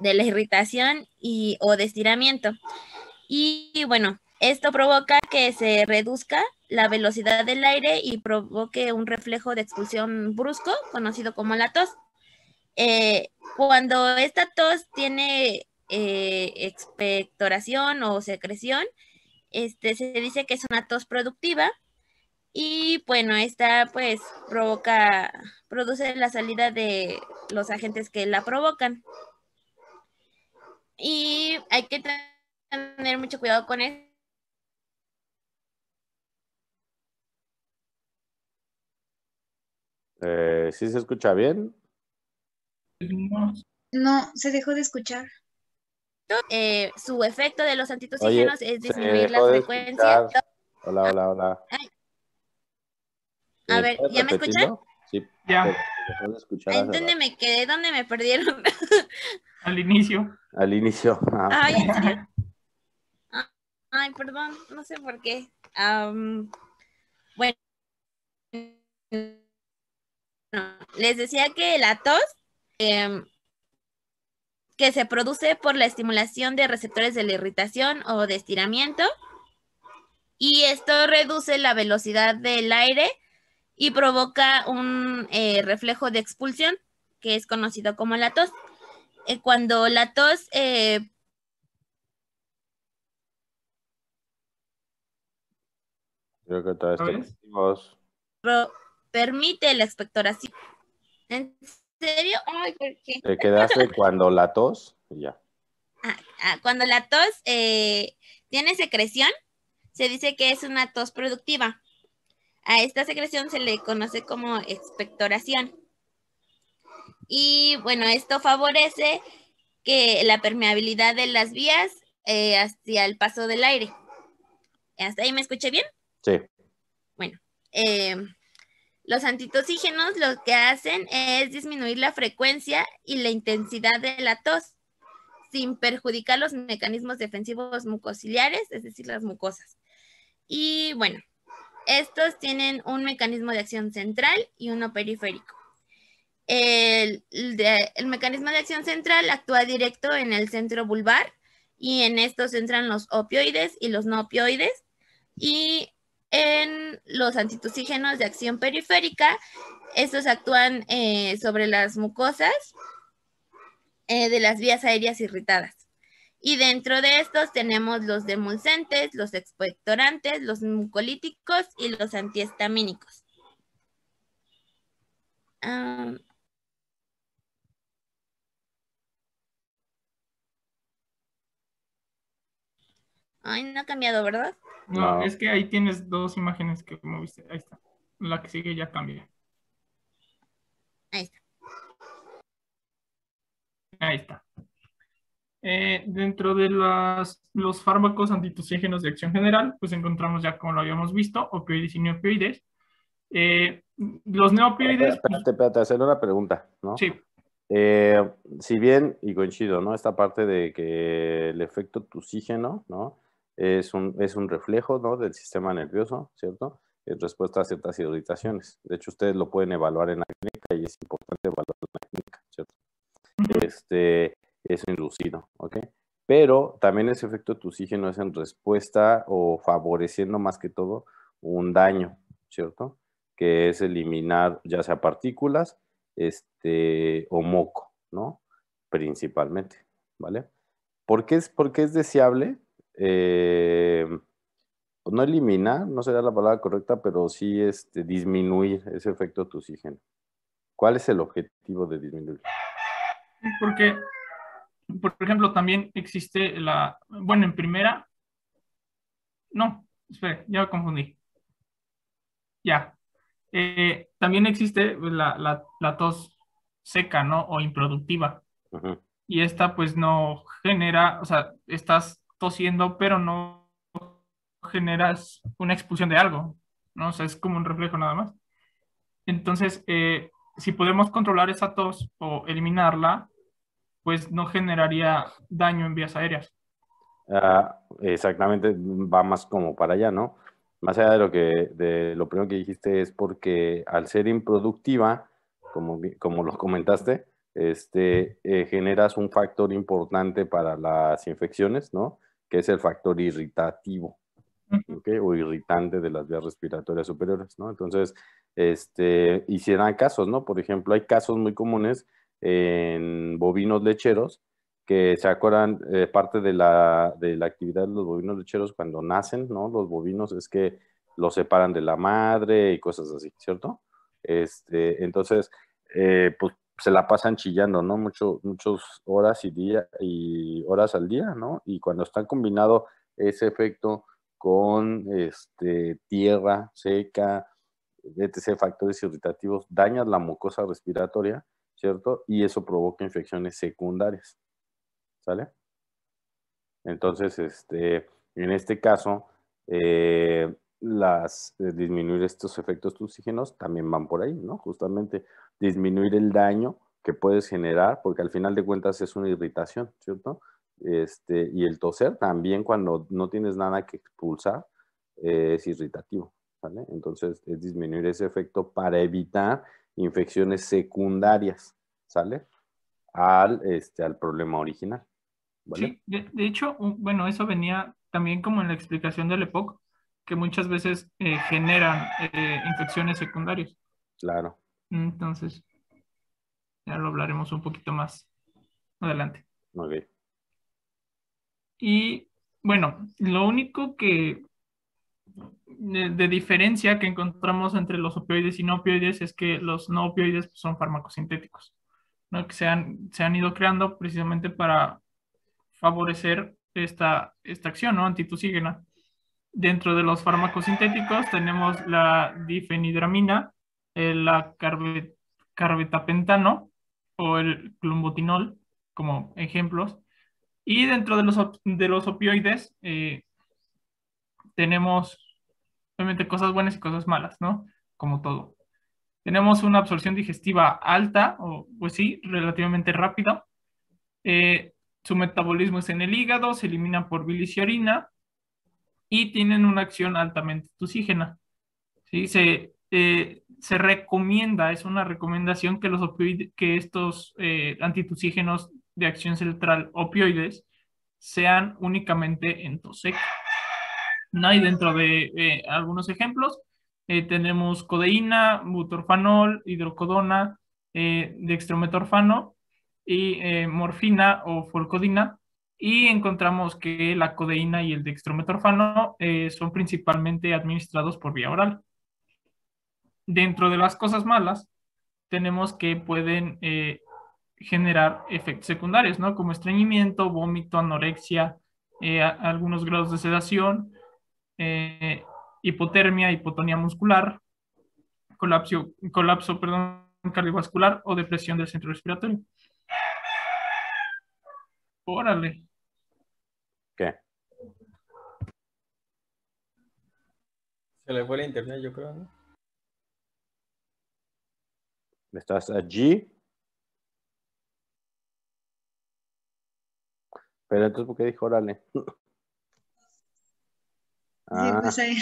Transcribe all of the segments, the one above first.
de la irritación y, o de estiramiento. Y, bueno, esto provoca que se reduzca la velocidad del aire y provoque un reflejo de expulsión brusco, conocido como la tos. Eh, cuando esta tos tiene eh, expectoración o secreción, este, se dice que es una tos productiva y bueno, esta pues provoca, produce la salida de los agentes que la provocan. Y hay que tener mucho cuidado con eso Eh, ¿Sí se escucha bien? No, se dejó de escuchar. Eh, su efecto de los antitoxígenos es disminuir la frecuencia. Hola, hola, hola. Eh, A ver, ¿ya me escuchan? Sí. Ya. Yeah. De dónde me quedé, donde me perdieron. Al inicio. Al inicio. Ah, Ay, perdón, no sé por qué. bueno, les decía que la tos em, que se produce por la estimulación de receptores de la irritación o de estiramiento y esto reduce la velocidad del aire y provoca un eh, reflejo de expulsión que es conocido como la tos. Eh, cuando la tos... Eh, Creo que todo permite la expectoración. ¿En serio? Ay, Te quedaste cuando la tos ya. Ah, ah, cuando la tos eh, tiene secreción, se dice que es una tos productiva. A esta secreción se le conoce como expectoración. Y bueno, esto favorece que la permeabilidad de las vías eh, hacia el paso del aire. ¿Hasta ahí me escuché bien? Sí. Bueno, eh, los antitoxígenos lo que hacen es disminuir la frecuencia y la intensidad de la tos sin perjudicar los mecanismos defensivos mucociliares, es decir, las mucosas. Y bueno, estos tienen un mecanismo de acción central y uno periférico. El, el, mecanismo de acción central actúa directo en el centro vulvar y en estos entran los opioides y los no opioides y en los antitoxígenos de acción periférica, estos actúan eh, sobre las mucosas eh, de las vías aéreas irritadas. Y dentro de estos tenemos los demulcentes, los expectorantes, los mucolíticos y los antihistamínicos. Ah, Ay, no ha cambiado, ¿verdad? No, es que ahí tienes dos imágenes que moviste. Ahí está. La que sigue ya cambia. Ahí está. Ahí está. Eh, dentro de los fármacos antitusígenos de acción general, pues encontramos ya como lo habíamos visto, opioides y neopioides. Eh, los neopioides... Espérate, espérate, hacer una pregunta, ¿no? Sí. Eh, si bien, y coincido, ¿no? Esta parte de que el efecto tuxígeno, ¿no? es un, reflejo ¿no? del sistema nervioso, ¿cierto? En respuesta a ciertas irritaciones. De hecho, ustedes lo pueden evaluar en la clínica y es importante evaluar en la clínica, ¿cierto? Este, es inducido, ¿ok? Pero también ese efecto de oxígeno es en respuesta o favoreciendo más que todo un daño, ¿cierto? Que es eliminar ya sea partículas este, o moco, ¿no? Principalmente, ¿vale? ¿Por qué es, porque es deseable? Eh, pues, no eliminar, no será la palabra correcta, pero sí este, disminuir ese efecto oxígeno. ¿Cuál es el objetivo de disminuir? Porque, por ejemplo, también existe la, bueno, en primera, no, espera, ya me confundí. Ya. Eh, también existe pues, la, tos seca, ¿no? O improductiva. Y esta pues no genera, o sea, estas tosiendo, pero no generas una expulsión de algo, ¿no? O sea, es como un reflejo nada más. Entonces, eh, si podemos controlar esa tos o eliminarla, pues no generaría daño en vías aéreas. Ah, exactamente, va más como para allá, ¿no? Más allá de lo que de lo primero que dijiste es porque al ser improductiva, como, como lo comentaste, este, eh, generas un factor importante para las infecciones, ¿no? que es el factor irritativo o irritante de las vías respiratorias superiores, ¿no? Entonces, este, y si dan casos, ¿no? Por ejemplo, hay casos muy comunes en bovinos lecheros que se acuerdan eh, parte de la, de la actividad de los bovinos lecheros cuando nacen, ¿no? Los bovinos es que los separan de la madre y cosas así, ¿cierto? Este, entonces, eh, pues se la pasan chillando, ¿no? Mucho, muchas horas y día y horas al día, ¿no? Y cuando está combinado ese efecto con este, tierra seca, etc., factores irritativos, dañas la mucosa respiratoria, ¿cierto? Y eso provoca infecciones secundarias, ¿sale? Entonces, este, en este caso, eh, las, eh, disminuir estos efectos toxígenos también van por ahí, ¿no? Justamente disminuir el daño que puedes generar, porque al final de cuentas es una irritación, ¿cierto? Este, y el toser también cuando no tienes nada que expulsar eh, es irritativo, ¿vale? Entonces es disminuir ese efecto para evitar infecciones secundarias, ¿sale? Al, este, al problema original. Sí, de, hecho, bueno, eso venía también como en la explicación del EPOC, que muchas veces eh, generan eh, infecciones secundarias. Claro, entonces, ya lo hablaremos un poquito más adelante. Muy bien. Y bueno, lo único que de, diferencia que encontramos entre los opioides y no opioides es que los no opioides pues, son fármacos sintéticos, ¿no? que se han, se han ido creando precisamente para favorecer esta, esta acción ¿no? antitusígena. Dentro de los fármacos sintéticos tenemos la difenidramina, el carbetapentano o el clombotinol, como ejemplos. Y dentro de los, de los opioides eh, tenemos obviamente cosas buenas y cosas malas, ¿no? Como todo. Tenemos una absorción digestiva alta, o pues sí, relativamente rápida. Eh, su metabolismo es en el hígado, se eliminan por bilis y y tienen una acción altamente toxígena. ¿sí? Se, eh, se recomienda, es una recomendación que, los que estos eh, antitoxígenos de acción central opioides sean únicamente en tos Y dentro de eh, algunos ejemplos eh, tenemos codeína, butorfanol, hidrocodona, dextrometorfano y morfina o folcodina. Y encontramos que la codeína y el dextrometorfano son principalmente administrados por vía oral dentro de las cosas malas, tenemos que pueden eh, generar efectos secundarios, ¿no? Como estreñimiento, vómito, anorexia, eh, algunos grados de sedación, eh, hipotermia, hipotonía muscular, colapso, colapso perdón, cardiovascular o depresión del centro respiratorio. Órale. ¿Qué? Se le fue la internet, yo creo, ¿no? Estás allí. Pero entonces, ¿por qué dijo órale? ah. pues ahí.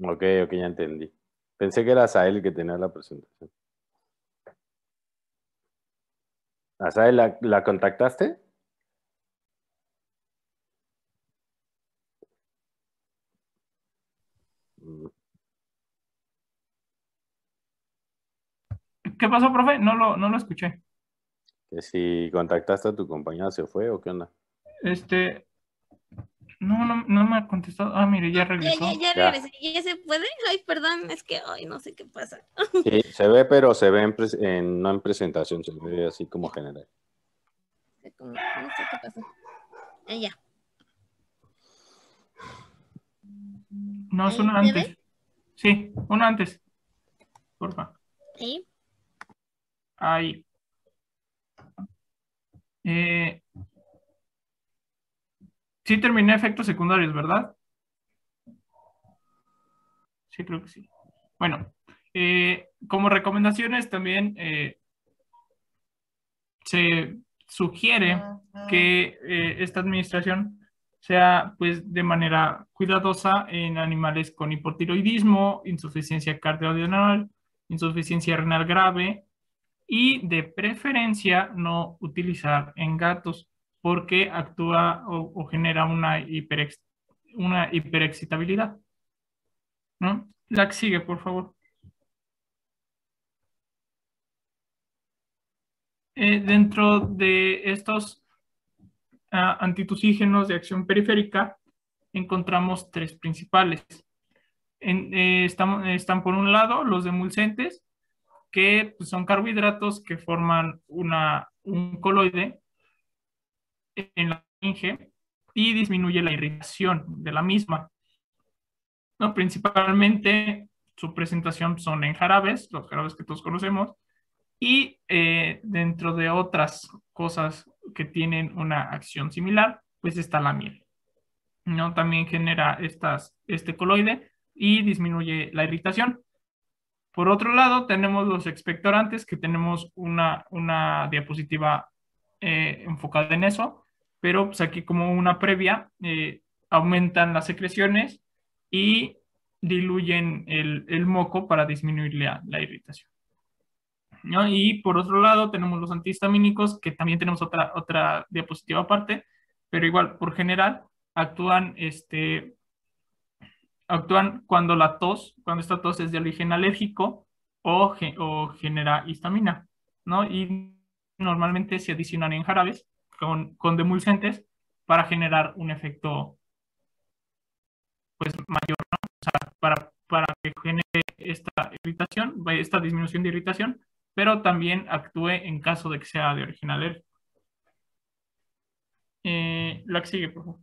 Ok, ok, ya entendí. Pensé que era Sael el que tenía la presentación. ¿Asael la, la contactaste? ¿Qué pasó, profe? No lo, no lo escuché. Que si contactaste a tu compañera, ¿se fue o qué onda? Este, no, no, no me ha contestado. Ah, mire, ya regresó. Ya, ya, regresé. Ya. se puede? Ay, perdón, es que ay, no sé qué pasa. Sí, se ve, pero se ve en, no en presentación, se ve así como general. no sé qué pasa. Ahí ya. No, es uno antes. Sí, uno antes. Porfa. Sí hay eh, sí terminé efectos secundarios, ¿verdad? Sí, creo que sí. Bueno, eh, como recomendaciones también eh, se sugiere que esta administración sea pues de manera cuidadosa en animales con hipotiroidismo, insuficiencia cardiovascular, insuficiencia renal grave, y de preferencia no utilizar en gatos porque actúa o, genera una, hiper, una hiperexcitabilidad. ¿No? La sigue, por favor. Eh, dentro de estos ah, antitusígenos de acción periférica, encontramos tres principales. En, eh, están, están por un lado los demulcentes, que pues, son carbohidratos que forman una, un coloide en la laringe y disminuye la irritación de la misma. ¿No? Principalmente su presentación son en jarabes, los jarabes que todos conocemos, y eh, dentro de otras cosas que tienen una acción similar, pues está la miel. ¿no? También genera estas, este coloide y disminuye la irritación. Por otro lado, tenemos los expectorantes, que tenemos una, una diapositiva eh, enfocada en eso, pero pues, aquí como una previa, eh, aumentan las secreciones y diluyen el, moco para disminuir la, irritación. Y por otro lado, tenemos los antihistamínicos, que también tenemos otra, otra diapositiva aparte, pero igual, por general, actúan este, actúan cuando la tos, cuando esta tos es de origen alérgico o, o genera histamina, ¿no? Y normalmente se adicionan en jarabes con, con demulcentes para generar un efecto pues, mayor, ¿no? o sea, para, para que genere esta irritación, esta disminución de irritación, pero también actúe en caso de que sea de origen alérgico. Eh, la sigue, por favor.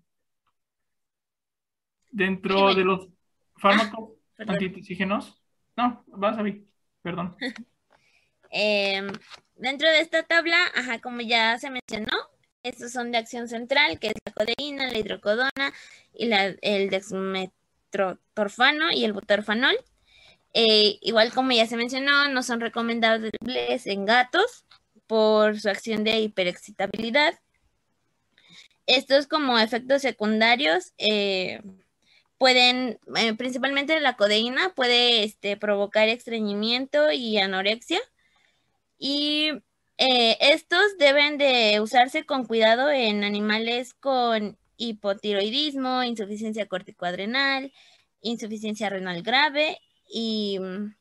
Dentro de los fármacos ah, No, vas a ver, perdón. Em, dentro de esta tabla, ajá, como ya se mencionó, estos son de acción central, que es la codeína, la hidrocodona y el dexmetrotorfano y el butorfanol. Eh, igual como ya se mencionó, no son recomendables en gatos por su acción de hiperexcitabilidad. Estos como efectos secundarios, eh, pueden, eh, principalmente la codeína, puede este, provocar estreñimiento y anorexia. Y eh, estos deben de usarse con cuidado en animales con hipotiroidismo, insuficiencia corticoadrenal, insuficiencia renal grave y mm,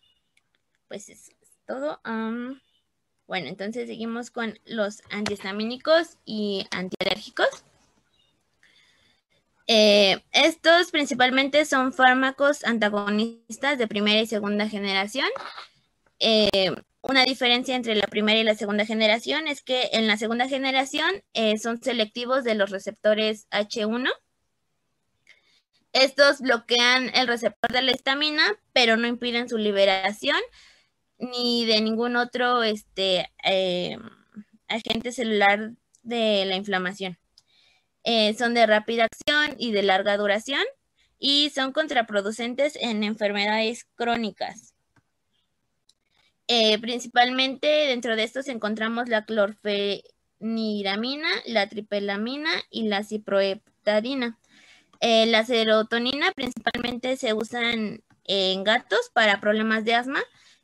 pues es todo. bueno, entonces seguimos con los antihistamínicos y antialérgicos. Eh, estos principalmente son fármacos antagonistas de primera y segunda generación. Eh, una diferencia entre la primera y la segunda generación es que en la segunda generación eh, son selectivos de los receptores H1. Estos bloquean el receptor de la histamina, pero no impiden su liberación ni de ningún otro este, agente celular de la inflamación. Eh, son de rápida acción y de larga duración y son contraproducentes en enfermedades crónicas. Eh, principalmente dentro de estos encontramos la clorfeniramina, la tripelamina y la ciproheptadina. Eh, la serotonina principalmente se usa en gatos para problemas de asma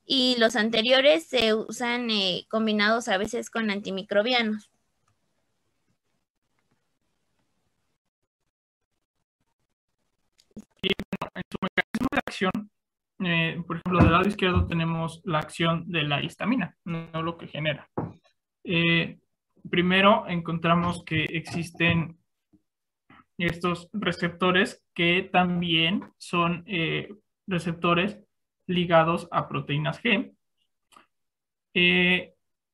y los anteriores se usan combinados a veces con antimicrobianos. en su mecanismo de acción, eh, por ejemplo, del lado izquierdo tenemos la acción de la histamina, no lo que genera. Eh, primero encontramos que existen estos receptores que también son eh, receptores ligados a proteínas G.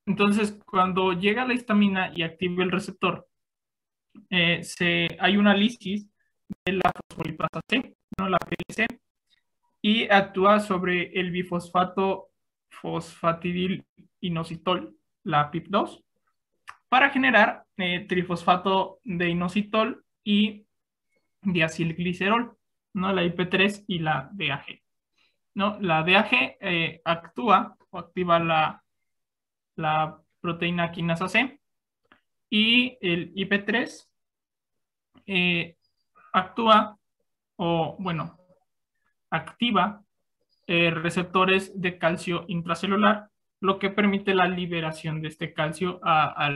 entonces, cuando llega la histamina y activa el receptor, se, hay una lisis de la fosfolipasa C no la y actúa sobre el bifosfato fosfatidil inositol, la PIP2, para generar eh, trifosfato de inositol y diacilglicerol, ¿no? la IP3 y la DAG. ¿no? La DAG eh, actúa o activa la, la proteína quinasa C y el IP3 eh, actúa o, bueno, activa eh, receptores de calcio intracelular, lo que permite la liberación de este calcio a,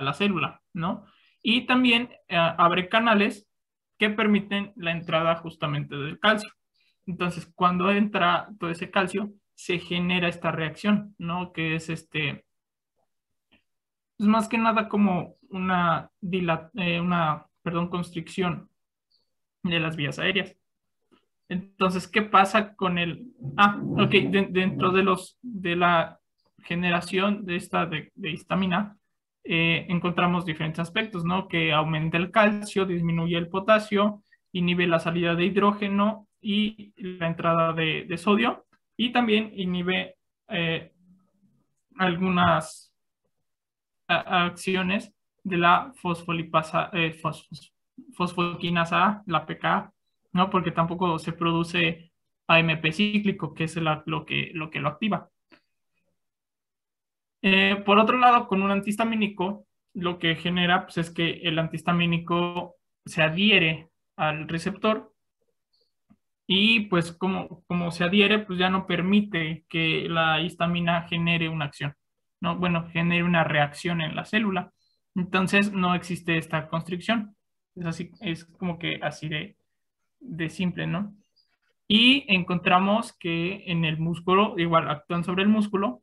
la célula, ¿no? Y también eh, abre canales que permiten la entrada justamente del calcio. Entonces, cuando entra todo ese calcio, se genera esta reacción, ¿no? Que es este, es pues, más que nada como una, eh, una perdón, constricción de las vías aéreas. Entonces, ¿qué pasa con el... Ah, ok, dentro de, los, de la generación de esta de, histamina, eh, encontramos diferentes aspectos, ¿no? Que aumenta el calcio, disminuye el potasio, inhibe la salida de hidrógeno y la entrada de, sodio, y también inhibe eh, algunas acciones de la fosfolipasa, eh, fosfoquinas A, la PK, ¿no? Porque tampoco se produce AMP cíclico, que es lo, que, lo activa. Eh, por otro lado, con un antihistamínico, lo que genera pues, es que el antihistamínico se adhiere al receptor y pues como, se adhiere, pues ya no permite que la histamina genere una acción, ¿no? Bueno, genere una reacción en la célula. Entonces no existe esta constricción. Es así, es como que así de, de simple, ¿no? Y encontramos que en el músculo, igual actúan sobre el músculo,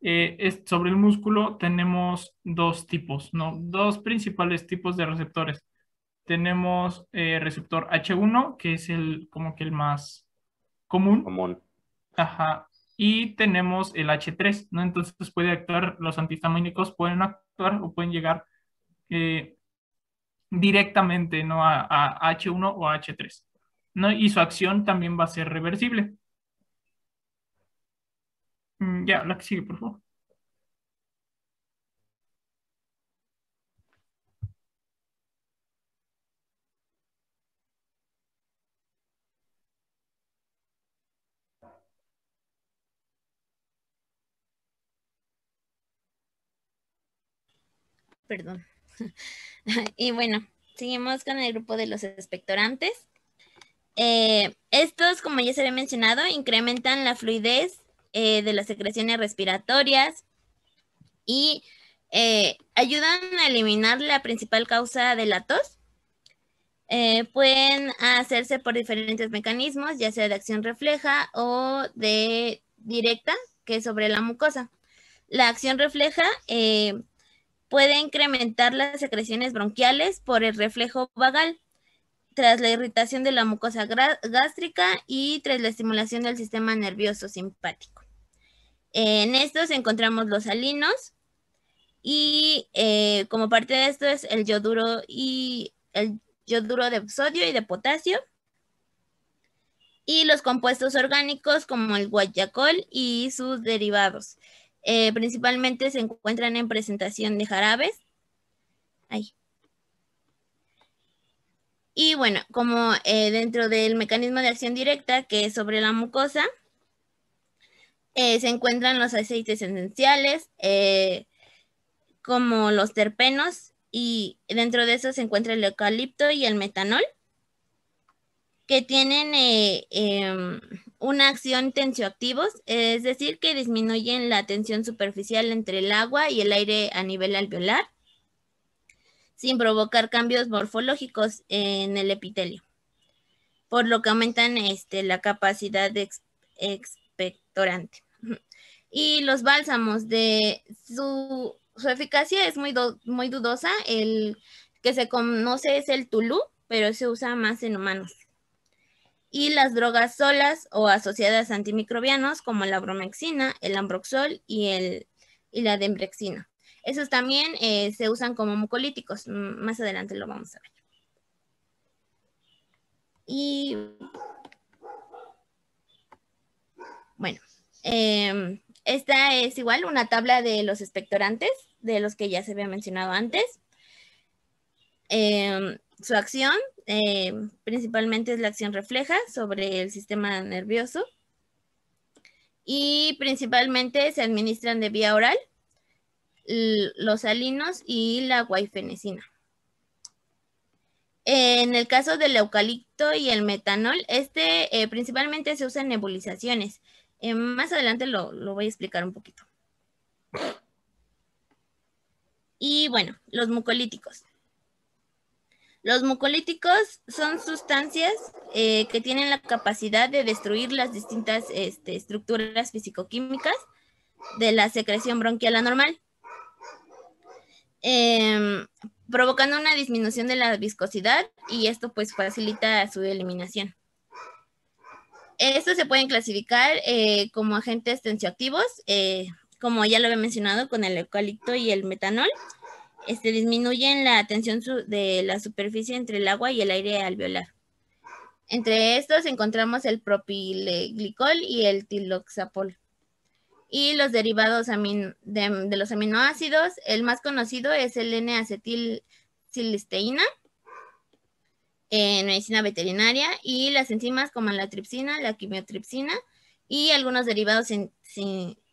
eh, es, sobre el músculo tenemos dos tipos, ¿no? Dos principales tipos de receptores. Tenemos eh, receptor H1, que es el como que el más común. Común. Ajá. Y tenemos el H3, ¿no? Entonces puede actuar, los antihistamínicos pueden actuar o pueden llegar eh, directamente ¿no? A, H1 o H3. ¿no? Y su acción también va a ser reversible. Mm, ya, la que sigue, por favor. Perdón. y bueno, seguimos con el grupo de los expectorantes. Eh, estos, como ya se había mencionado, incrementan la fluidez eh, de las secreciones respiratorias y eh, ayudan a eliminar la principal causa de la tos. pueden hacerse por diferentes mecanismos, ya sea de acción refleja o de directa, que es sobre la mucosa. La acción refleja puede incrementar las secreciones bronquiales por el reflejo vagal, tras la irritación de la mucosa gástrica y tras la estimulación del sistema nervioso simpático. En estos encontramos los salinos y eh, como parte de esto es el yoduro y el yoduro de sodio y de potasio y los compuestos orgánicos como el guayacol y sus derivados. Eh, principalmente se encuentran en presentación de jarabes. Ahí. Y bueno, como eh, dentro del mecanismo de acción directa, que es sobre la mucosa, eh, se encuentran los aceites esenciales, como los terpenos, y dentro de eso se encuentra el eucalipto y el metanol, que tienen em, una acción tensioactivos, es decir, que disminuyen la tensión superficial entre el agua y el aire a nivel alveolar, sin provocar cambios morfológicos en el epitelio, por lo que aumentan este, la capacidad de expectorante. Y los bálsamos de su, su eficacia es muy, muy dudosa, el que se conoce es el Tulú, pero se usa más en humanos y las drogas solas o asociadas a antimicrobianos como la bromexina, el ambroxol y, el, y la dembrexina. Esos también eh, se usan como mucolíticos. Más adelante lo vamos a ver. Y bueno, em, esta es igual una tabla de los expectorantes, de los que ya se había mencionado antes. Em, su acción eh, principalmente es la acción refleja sobre el sistema nervioso y principalmente se administran de vía oral los salinos y la guaifenesina. En el caso del eucalipto y el metanol, este eh, principalmente se usa en nebulizaciones. Eh, más adelante lo voy a explicar un poquito. Y bueno, los mucolíticos. Los mucolíticos son sustancias eh, que tienen la capacidad de destruir las distintas este, estructuras fisicoquímicas de la secreción bronquial anormal, em, provocando una disminución de la viscosidad y esto pues facilita su eliminación. Estos se pueden clasificar eh, como agentes tensioactivos, eh, como ya lo había mencionado con el eucalipto y el metanol, este, disminuyen la tensión de la superficie entre el agua y el aire alveolar. Entre estos encontramos el propileglicol y el tiloxapol. Y los derivados de, de, los aminoácidos, el más conocido es el n cilisteína en medicina veterinaria y las enzimas como la tripsina, la quimiotripsina y algunos derivados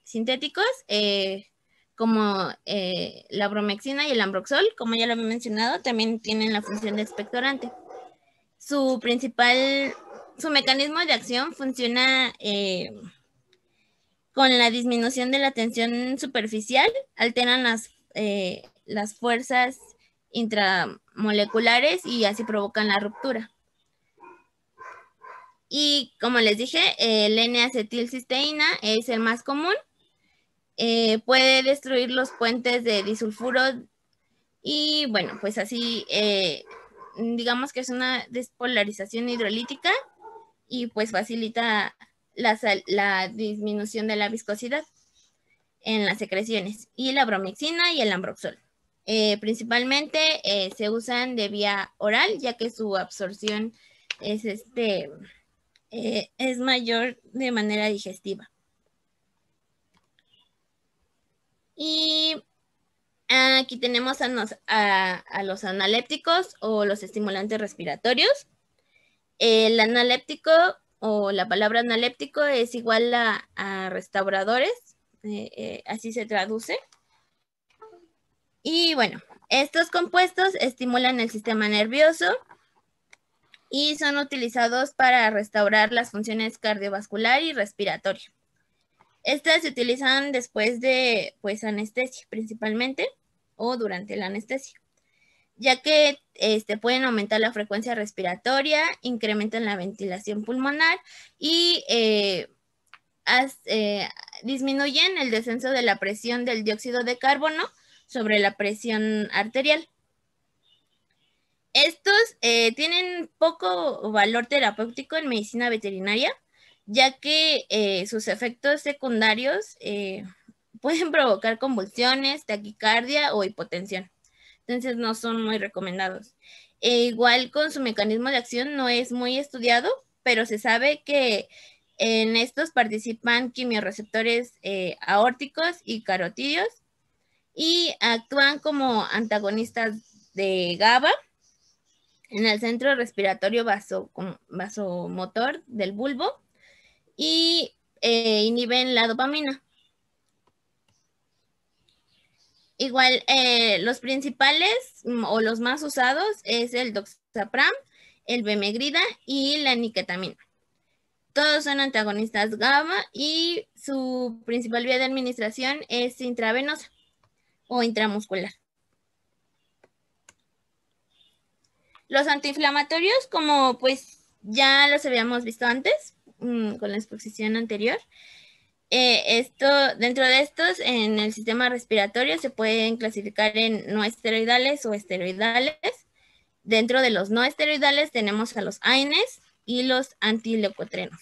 sintéticos eh, como eh, la bromexina y el ambroxol, como ya lo he mencionado, también tienen la función de expectorante. Su principal, su mecanismo de acción funciona eh, con la disminución de la tensión superficial, alteran las, eh, las fuerzas intramoleculares y así provocan la ruptura. Y como les dije, el N-acetilcisteína es el más común eh, puede destruir los puentes de disulfuro y bueno, pues así eh, digamos que es una despolarización hidrolítica y pues facilita la, disminución de la viscosidad en las secreciones y la bromixina y el ambroxol. Eh, principalmente se usan de vía oral ya que su absorción es, este, es mayor de manera digestiva. Y ah, aquí tenemos a, los analépticos o los estimulantes respiratorios. El analéptico o la palabra analéptico es igual a, restauradores, eh, eh, así se traduce. Y bueno, estos compuestos estimulan el sistema nervioso y son utilizados para restaurar las funciones cardiovascular y respiratoria. Estas se utilizan después de pues, anestesia principalmente o durante la anestesia, ya que este, pueden aumentar la frecuencia respiratoria, incrementan la ventilación pulmonar y eh, eh, disminuyen el descenso de la presión del dióxido de carbono sobre la presión arterial. Estos eh, tienen poco valor terapéutico en medicina veterinaria, ya que eh, sus efectos secundarios eh, pueden provocar convulsiones, taquicardia o hipotensión. Entonces no son muy recomendados. E igual con su mecanismo de acción no es muy estudiado, pero se sabe que en estos participan quimiorreceptores eh, aórticos y carotidios y actúan como antagonistas de GABA en el centro respiratorio vasomotor del bulbo y eh, inhiben la dopamina. Igual, eh, los principales mm, o los más usados es el doxapram, el bemegrida y la niquetamina. Todos son antagonistas GABA y su principal vía de administración es intravenosa o intramuscular. Los antiinflamatorios, como pues ya los habíamos visto antes, Mm, con la exposición anterior. Eh, esto, dentro de estos, en el sistema respiratorio se pueden clasificar en no esteroidales o esteroidales. Dentro de los no esteroidales tenemos a los AINES y los antileucotrenos.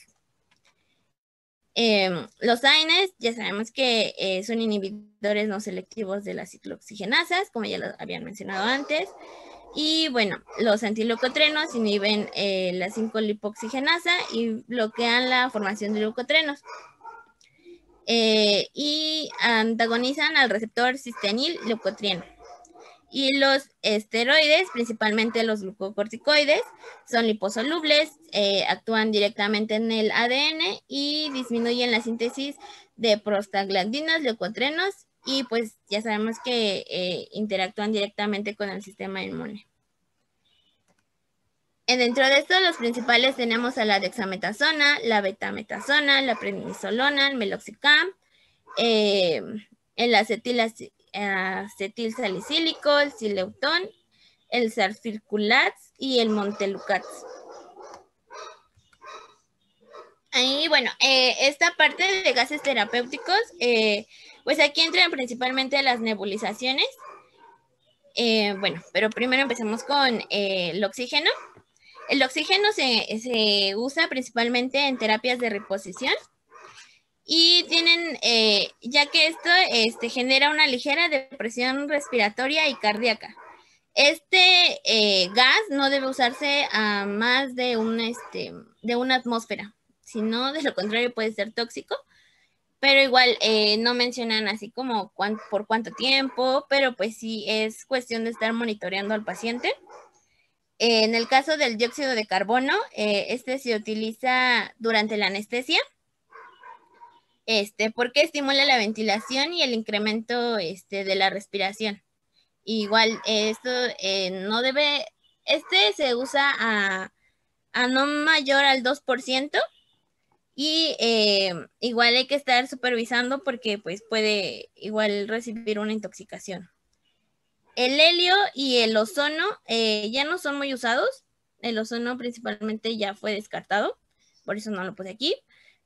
Em, los AINES ya sabemos que eh, son inhibidores no selectivos de las ciclooxigenasas, como ya lo habían mencionado antes. Y bueno, los antileucotrenos inhiben eh, la 5-lipoxigenasa y bloquean la formación de leucotrenos. Eh, y antagonizan al receptor cistenil leucotrieno. Y los esteroides, principalmente los glucocorticoides, son liposolubles, eh, actúan directamente en el ADN y disminuyen la síntesis de prostaglandinas, leucotrenos y pues ya sabemos que eh, interactúan directamente con el sistema inmune. Eh, dentro de esto, los principales tenemos a la dexametasona, la betametasona, la prednisolona, el meloxicam, eh, el acetil, salicílico, el sileutón, el sarfilculat y el Montelucats. Y bueno, esta parte de gases terapéuticos pues aquí entran principalmente las nebulizaciones. Eh, bueno, pero primero empecemos con eh, el oxígeno. El oxígeno se, usa principalmente en terapias de reposición y tienen, eh, ya que esto este, genera una ligera depresión respiratoria y cardíaca. Este gas no debe usarse a más de, un, este, de una atmósfera, sino de lo contrario puede ser tóxico pero igual eh, no mencionan así como por cuánto tiempo, pero pues sí es cuestión de estar monitoreando al paciente. en el caso del dióxido de carbono, eh, este se utiliza durante la anestesia, este, porque estimula la ventilación y el incremento este, de la respiración. Igual, esto eh, no debe, este se usa a, a no mayor al 2%, y eh, igual hay que estar supervisando porque pues puede igual recibir una intoxicación. El helio y el ozono eh, ya no son muy usados. El ozono principalmente ya fue descartado, por eso no lo puse aquí.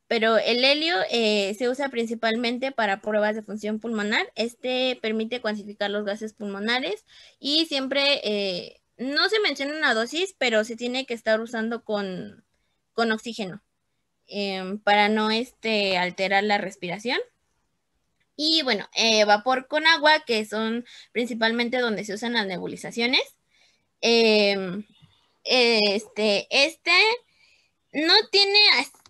Pero el helio eh, se usa principalmente para pruebas de función pulmonar. Este permite cuantificar los gases pulmonares y siempre no se menciona una dosis, pero se tiene que estar usando con, con oxígeno. Em, para no este, alterar la respiración. Y bueno, eh, vapor con agua, que son principalmente donde se usan las nebulizaciones. Em, este, este no tiene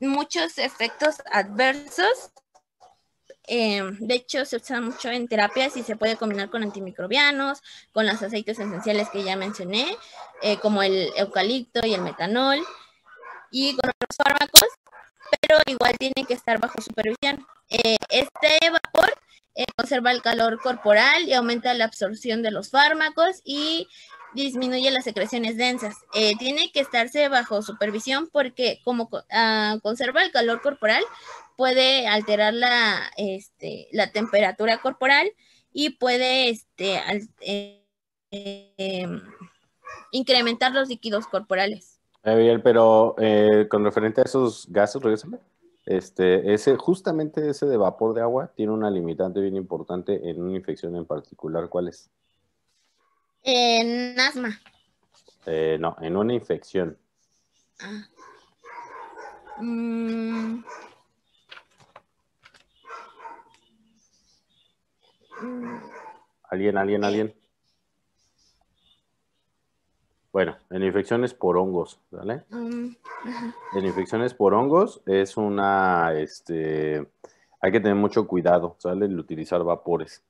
muchos efectos adversos. Em, de hecho, se usa mucho en terapias y se puede combinar con antimicrobianos, con los aceites esenciales que ya mencioné, eh, como el eucalipto y el metanol, y con los fármacos pero igual tiene que estar bajo supervisión. Eh, este vapor eh, conserva el calor corporal y aumenta la absorción de los fármacos y disminuye las secreciones densas. Eh, tiene que estarse bajo supervisión porque como ah, conserva el calor corporal, puede alterar la, este, la temperatura corporal y puede este, em, incrementar los líquidos corporales. Eh, Gabriel, pero eh, con referente a esos gases, regresame. Este, ese, justamente ese de vapor de agua tiene una limitante bien importante en una infección en particular. ¿Cuál es? En asma. Eh, no, en una infección. Ah. Mm. alguien, alguien? Bueno, en infecciones por hongos, ¿vale? Mm. en infecciones por hongos es una, este, hay que tener mucho cuidado, ¿sale? El utilizar vapores.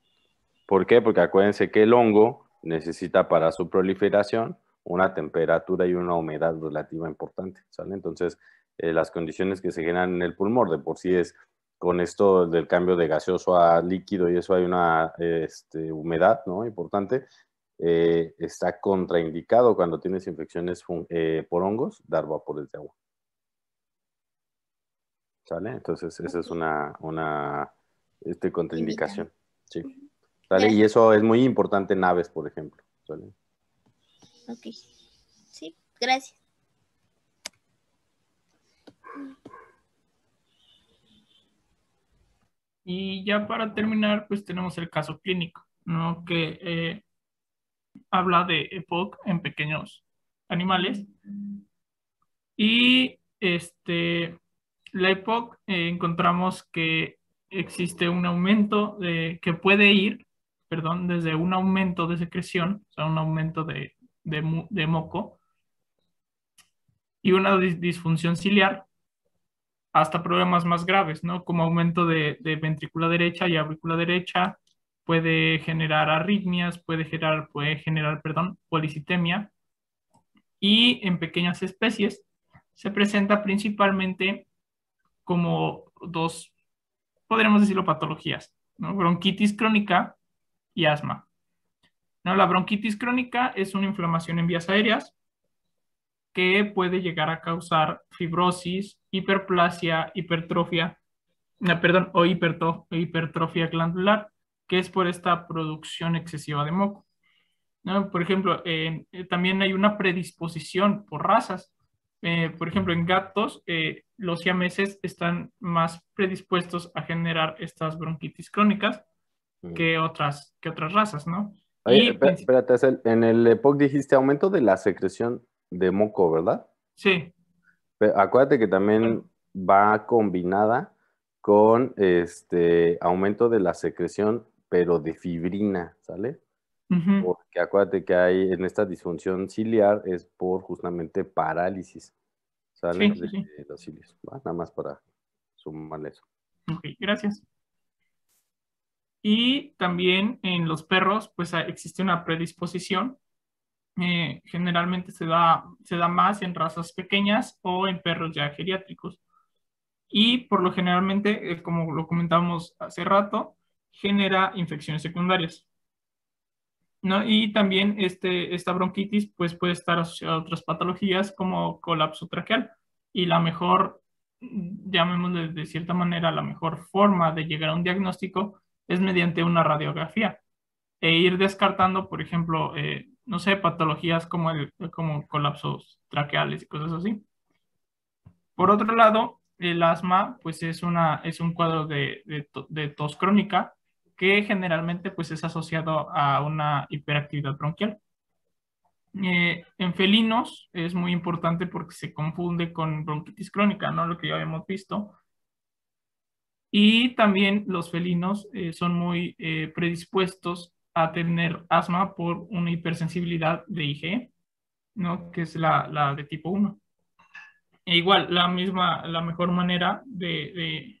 ¿Por qué? Porque acuérdense que el hongo necesita para su proliferación una temperatura y una humedad relativa importante, ¿sale? Entonces, eh, las condiciones que se generan en el pulmón, de por sí es con esto del cambio de gaseoso a líquido y eso hay una este, humedad, ¿no? Importante, eh, está contraindicado cuando tienes infecciones eh, por hongos dar vapores de agua. ¿Sale? Entonces, esa es una, una este, contraindicación. Sí. ¿Sale? Y eso es muy importante en aves, por ejemplo. ¿Sale? Ok. Sí, gracias. Y ya para terminar, pues tenemos el caso clínico, ¿no? Que eh, habla de EPOC en pequeños animales. Y este, la EPOC eh, encontramos que existe un aumento de, que puede ir, perdón, desde un aumento de secreción, o sea, un aumento de, moco y una disfunción ciliar hasta problemas más graves, ¿no? Como aumento de, de, ventrícula derecha y aurícula derecha, puede generar arritmias, puede generar, puede generar perdón, policitemia. Y en pequeñas especies se presenta principalmente como dos, podríamos decirlo, patologías, bronquitis crónica y asma. ¿No? La bronquitis crónica es una inflamación en vías aéreas que puede llegar a causar fibrosis, hiperplasia, hipertrofia, perdón, o hipertrofia glandular que es por esta producción excesiva de moco. Por ejemplo, eh, también hay una predisposición por razas. Eh, por ejemplo, en gatos, eh, los siameses están más predispuestos a generar estas bronquitis crónicas que otras, que otras razas, ¿no? espérate, en el EPOC dijiste aumento de la secreción de moco, ¿verdad? Sí. acuérdate que también va combinada con este aumento de la secreción pero de fibrina, ¿sale? Porque acuérdate que hay en esta disfunción ciliar es por justamente parálisis, ¿sale? de, los cilios, Nada más para sumarle eso. Ok, gracias. Y también en los perros, pues ah, existe una predisposición. Eh, generalmente se da, se da más en razas pequeñas o en perros ya geriátricos. Y por lo generalmente, eh, como lo comentábamos hace rato, genera infecciones secundarias. ¿No? Y también este, esta bronquitis pues, puede estar asociada a otras patologías como colapso traqueal. Y la mejor, llamémosle de cierta manera, la mejor forma de llegar a un diagnóstico es mediante una radiografía e ir descartando, por ejemplo, eh, no sé, patologías como, el, como colapsos traqueales y cosas así. Por otro lado, el asma pues es, una, es un cuadro de, de tos crónica que generalmente pues es asociado a una hiperactividad bronquial. Eh, en felinos es muy importante porque se confunde con bronquitis crónica, ¿no? Lo que ya habíamos visto. Y también los felinos eh, son muy eh, predispuestos a tener asma por una hipersensibilidad de IgE, ¿no? Que es la, de tipo 1. E igual, la misma, la mejor manera de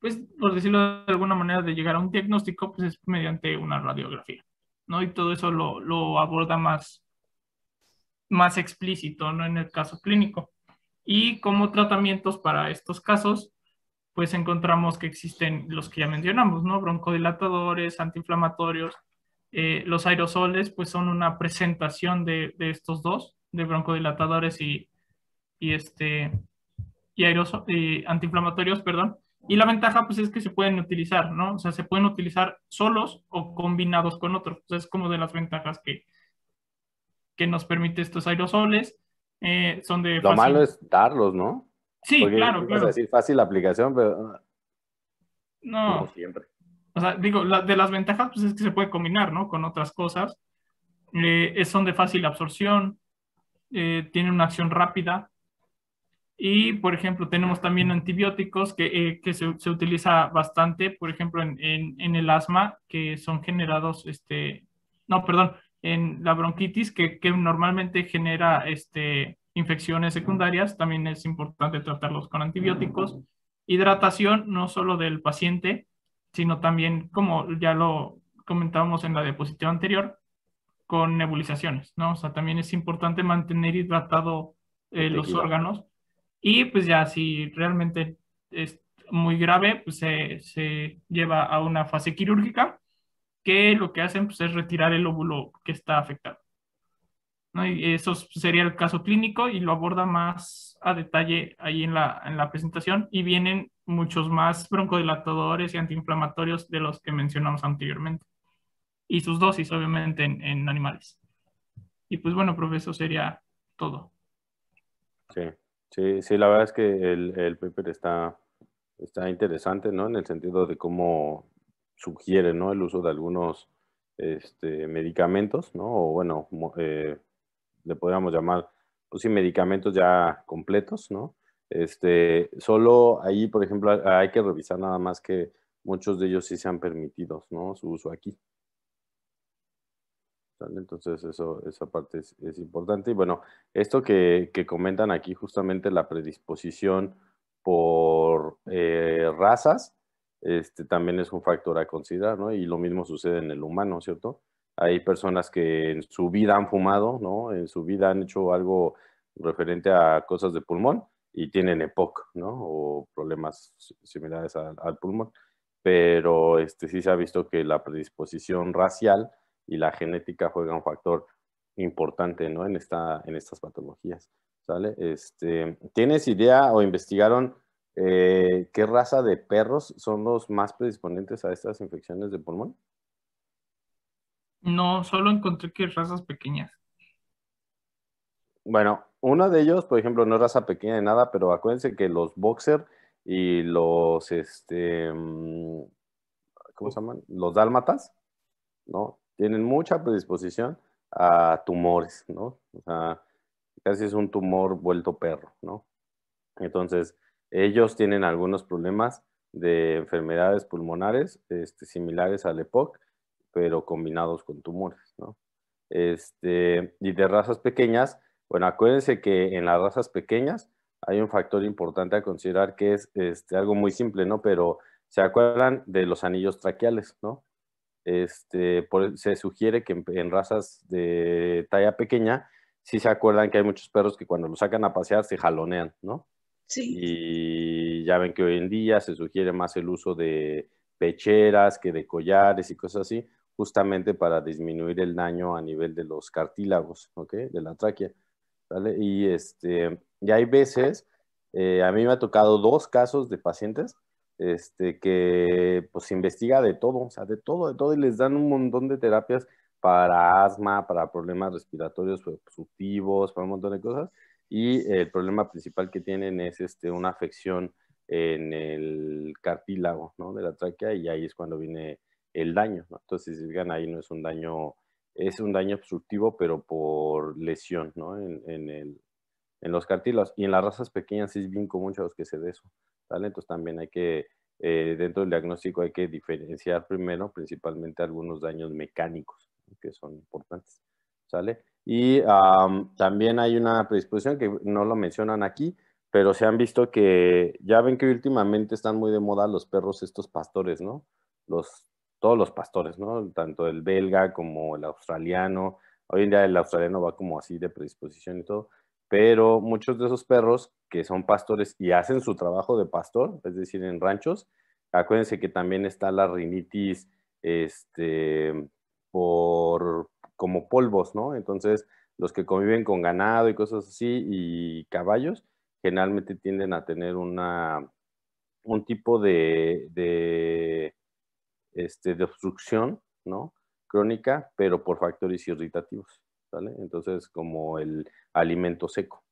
pues, por decirlo de alguna manera, de llegar a un diagnóstico, pues es mediante una radiografía, ¿no? Y todo eso lo, aborda más, más explícito, ¿no? En el caso clínico. Y como tratamientos para estos casos, pues encontramos que existen los que ya mencionamos, ¿no? Broncodilatadores, antiinflamatorios, eh, los aerosoles, pues son una presentación de, estos dos, de broncodilatadores y, este, y, y antiinflamatorios, perdón, y la ventaja, pues, es que se pueden utilizar, ¿no? O sea, se pueden utilizar solos o combinados con otros. es como de las ventajas que, que nos permite estos aerosoles. Eh, son de Lo malo es darlos, ¿no? Sí, claro, claro. decir fácil aplicación, pero... Ah, no. siempre. O sea, digo, de las ventajas, pues, es que se puede combinar, ¿no? Con otras cosas. Eh, son de fácil absorción, eh, tienen una acción rápida, y, por ejemplo, tenemos también antibióticos que, eh, que se, se, utiliza bastante, por ejemplo, en, en, el asma, que son generados, este, no, perdón, en la bronquitis, que, que, normalmente genera este, infecciones secundarias. También es importante tratarlos con antibióticos. Hidratación, no solo del paciente, sino también, como ya lo comentábamos en la diapositiva anterior, con nebulizaciones, ¿no? O sea, también es importante mantener hidratado eh, este los órganos y pues ya si realmente es muy grave, pues se, se lleva a una fase quirúrgica, que lo que hacen pues, es retirar el óvulo que está afectado. ¿No? Y eso sería el caso clínico y lo aborda más a detalle ahí en la, en la presentación y vienen muchos más broncodilatadores y antiinflamatorios de los que mencionamos anteriormente y sus dosis obviamente en, en animales. Y pues bueno, profesor sería todo. Sí. Sí, sí, la verdad es que el, paper está, está interesante, ¿no? En el sentido de cómo sugiere, ¿no? El uso de algunos este, medicamentos, ¿no? O bueno, eh, le podríamos llamar, pues sí, medicamentos ya completos, ¿no? Este, solo ahí, por ejemplo, hay que revisar nada más que muchos de ellos sí sean permitidos, ¿no? Su uso aquí. Entonces, eso, esa parte es, importante. Y bueno, esto que, comentan aquí, justamente la predisposición por eh, razas, este, también es un factor a considerar, ¿no? Y lo mismo sucede en el humano, ¿cierto? Hay personas que en su vida han fumado, ¿no? En su vida han hecho algo referente a cosas de pulmón y tienen EPOC, ¿no? O problemas similares al, al pulmón. Pero este, sí se ha visto que la predisposición racial y la genética juega un factor importante ¿no? en, esta, en estas patologías. ¿sale? Este, ¿Tienes idea o investigaron eh, qué raza de perros son los más predisponentes a estas infecciones de pulmón? No, solo encontré que razas pequeñas. Bueno, uno de ellos, por ejemplo, no es raza pequeña de nada, pero acuérdense que los boxer y los, este, mm, ¿cómo oh. se llaman? Los dálmatas, ¿no? tienen mucha predisposición a tumores, ¿no? O sea, casi es un tumor vuelto perro, ¿no? Entonces, ellos tienen algunos problemas de enfermedades pulmonares este, similares al EPOC, pero combinados con tumores, ¿no? Este, y de razas pequeñas, bueno, acuérdense que en las razas pequeñas hay un factor importante a considerar que es este, algo muy simple, ¿no? Pero se acuerdan de los anillos traqueales, ¿no? Este, se sugiere que en, razas de talla pequeña, si se acuerdan que hay muchos perros que cuando los sacan a pasear se jalonean, ¿no? Sí. Y ya ven que hoy en día se sugiere más el uso de pecheras que de collares y cosas así, justamente para disminuir el daño a nivel de los cartílagos, ¿ok? De la tráquea. Y, este, ya hay veces, eh, a mí me ha tocado dos casos de pacientes este, que pues investiga de todo, o sea, de todo, de todo, y les dan un montón de terapias para asma, para problemas respiratorios obstructivos, para un montón de cosas, y el problema principal que tienen es este, una afección en el cartílago ¿no? de la tráquea y ahí es cuando viene el daño. Entonces, si digan, ahí no es un daño, es un daño obstructivo, pero por lesión ¿no? en, los cartílagos. Y en las razas pequeñas sí es bien común, chavos, que se de eso. Entonces también hay que, eh, dentro del diagnóstico hay que diferenciar primero principalmente algunos daños mecánicos que son importantes, ¿sale? Y también hay una predisposición que no lo mencionan aquí, pero se han visto que ya ven que últimamente están muy de moda los perros estos pastores, ¿no? Los, todos los pastores, ¿no? Tanto el belga como el australiano. Hoy en día el australiano va como así de predisposición y todo pero muchos de esos perros que son pastores y hacen su trabajo de pastor, es decir, en ranchos, acuérdense que también está la rinitis este, por, como polvos, ¿no? Entonces, los que conviven con ganado y cosas así y caballos, generalmente tienden a tener un tipo de, este, de obstrucción, ¿no? Crónica, pero por factores irritativos. ¿sale? Entonces, como el alimento seco,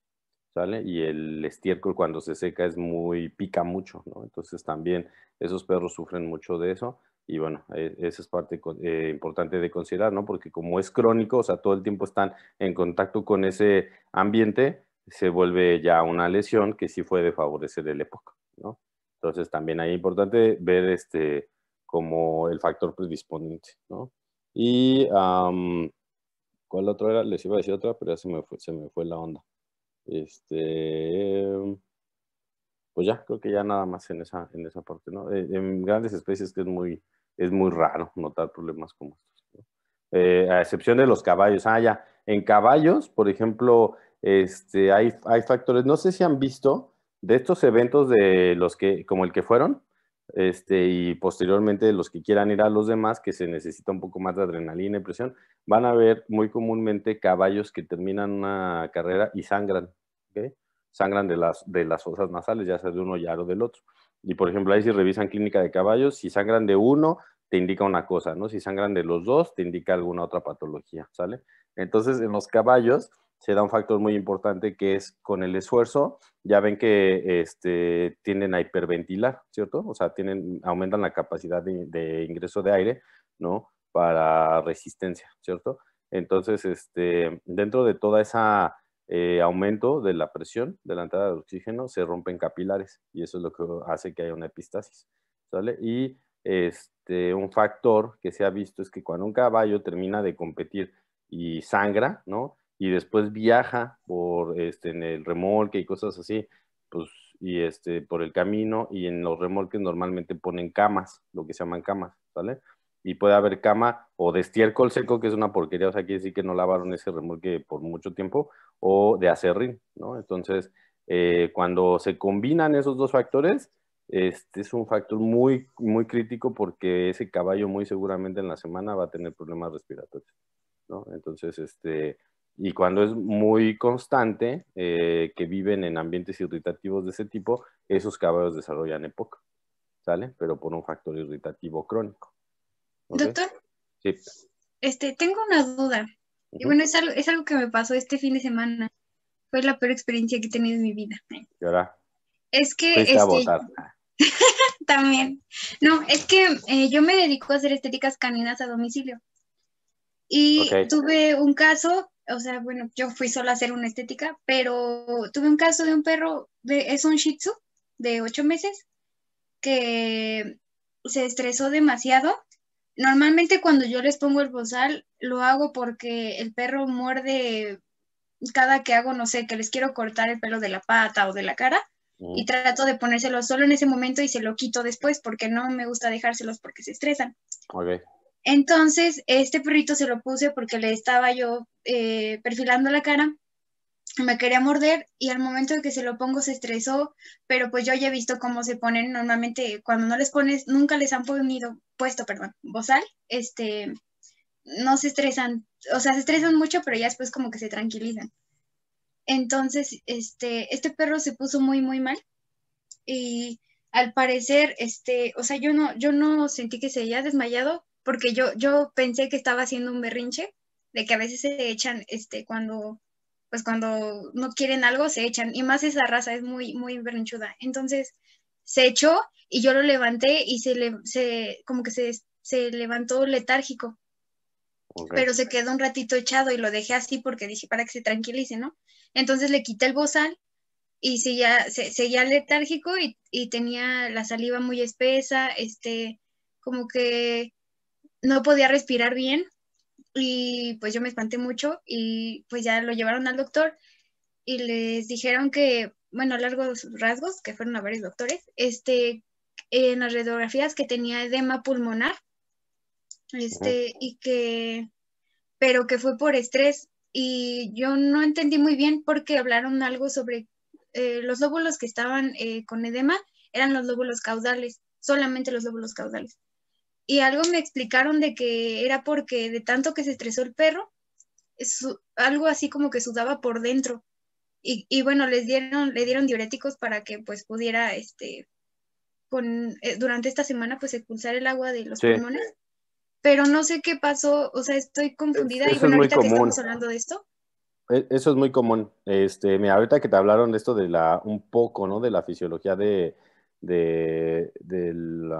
¿sale? Y el estiércol cuando se seca es muy, pica mucho, ¿no? Entonces también esos perros sufren mucho de eso. Y bueno, eh, esa es parte eh, importante de considerar, ¿no? Porque como es crónico, o sea, todo el tiempo están en contacto con ese ambiente, se vuelve ya una lesión que sí fue de favorecer el época, ¿no? Entonces también ahí es importante ver este como el factor predisponente, ¿no? Y ¿Cuál otro era? Les iba a decir otra, pero ya se me fue, se me fue la onda. Este, pues ya, creo que ya nada más en esa, en esa parte, ¿no? Eh, en grandes especies que es muy, es muy raro notar problemas como estos. Eh, a excepción de los caballos. Ah, ya, en caballos, por ejemplo, este, hay, hay factores, no sé si han visto de estos eventos de los que, como el que fueron, este, y posteriormente los que quieran ir a los demás, que se necesita un poco más de adrenalina y presión, van a ver muy comúnmente caballos que terminan una carrera y sangran, sangran de las, de las fosas nasales, ya sea de uno ya o del otro. Y por ejemplo, ahí si revisan clínica de caballos, si sangran de uno, te indica una cosa, ¿no? Si sangran de los dos, te indica alguna otra patología, ¿sale? Entonces, en los caballos, se da un factor muy importante que es con el esfuerzo, ya ven que este, tienden a hiperventilar, ¿cierto? O sea, tienen, aumentan la capacidad de, ingreso de aire, ¿no? Para resistencia, ¿cierto? Entonces, este, dentro de todo esa eh, aumento de la presión de la entrada de oxígeno, se rompen capilares y eso es lo que hace que haya una epistasis. ¿sale? Y este, un factor que se ha visto es que cuando un caballo termina de competir y sangra, ¿no? y después viaja por este, en el remolque y cosas así, pues, y este, por el camino, y en los remolques normalmente ponen camas, lo que se llaman camas, ¿vale? Y puede haber cama o de estiércol seco, que es una porquería, o sea, quiere decir que no lavaron ese remolque por mucho tiempo, o de acerrín, ¿no? Entonces, eh, cuando se combinan esos dos factores, este es un factor muy, muy crítico porque ese caballo muy seguramente en la semana va a tener problemas respiratorios, ¿no? Entonces, este, y cuando es muy constante, eh, que viven en ambientes irritativos de ese tipo, esos caballos desarrollan EPOC, ¿sale? Pero por un factor irritativo crónico. Doctor. Este, tengo una duda. Y bueno, es algo, es algo que me pasó este fin de semana. Fue la peor experiencia que he tenido en mi vida. ¿Y Es que... Este, También. No, es que eh, yo me dedico a hacer estéticas caninas a domicilio. Y tuve un caso o sea, bueno, yo fui solo a hacer una estética, pero tuve un caso de un perro, de, es un Shih Tzu de ocho meses, que se estresó demasiado. Normalmente cuando yo les pongo el bozal, lo hago porque el perro muerde cada que hago, no sé, que les quiero cortar el pelo de la pata o de la cara y trato de ponérselo solo en ese momento y se lo quito después porque no me gusta dejárselos porque se estresan. Okay. Entonces, este perrito se lo puse porque le estaba yo eh, perfilando la cara, me quería morder y al momento de que se lo pongo se estresó, pero pues yo ya he visto cómo se ponen normalmente cuando no les pones, nunca les han ponido, puesto, perdón, bozal, este, no se estresan, o sea, se estresan mucho, pero ya después como que se tranquilizan. Entonces, este, este perro se puso muy, muy mal y al parecer, este, o sea, yo no, yo no sentí que se haya desmayado, porque yo, yo pensé que estaba haciendo un berrinche, de que a veces se echan, este, cuando, pues cuando no quieren algo, se echan, y más esa raza es muy, muy berrinchuda. Entonces, se echó y yo lo levanté y se, le, se como que se, levantó letárgico. Pero se quedó un ratito echado y lo dejé así porque dije para que se tranquilice, ¿no? Entonces le quité el bozal y seguía, se, seguía letárgico y, y, tenía la saliva muy espesa, este, como que no podía respirar bien y pues yo me espanté mucho y pues ya lo llevaron al doctor y les dijeron que, bueno, a largos rasgos, que fueron a varios doctores, este, en las radiografías que tenía edema pulmonar, este, y que, pero que fue por estrés y yo no entendí muy bien porque hablaron algo sobre eh, los lóbulos que estaban eh, con edema, eran los lóbulos caudales, solamente los lóbulos caudales y algo me explicaron de que era porque de tanto que se estresó el perro, algo así como que sudaba por dentro. Y, bueno, les dieron, le dieron diuréticos para que pues pudiera, este, con, eh, durante esta semana pues expulsar el agua de los pulmones. Pero no sé qué pasó, o sea, estoy confundida y bueno, ahorita que estamos hablando de esto. E, eso es muy común. Este, ahorita que te hablaron de esto de la, un poco, ¿no? De la fisiología de, de, del,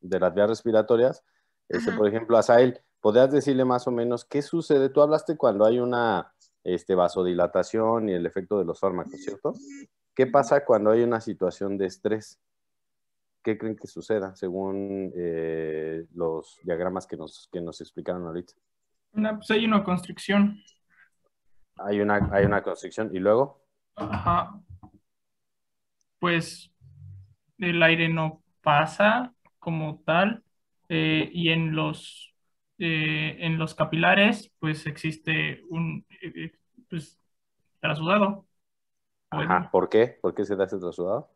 de las vías respiratorias, este, por ejemplo, Asael, ¿podrías decirle más o menos qué sucede? Tú hablaste cuando hay una este, vasodilatación y el efecto de los fármacos, ¿cierto? ¿Qué pasa cuando hay una situación de estrés? ¿Qué creen que suceda según eh, los diagramas que nos, que nos explicaron ahorita? pues hay una constricción. Hay una, hay una constricción. ¿Y luego? Ajá. Pues el aire no pasa como tal eh, y en los, eh, en los capilares pues existe un eh, pues, trasudado. Ajá, ¿por qué? ¿Por qué se da ese trasudado?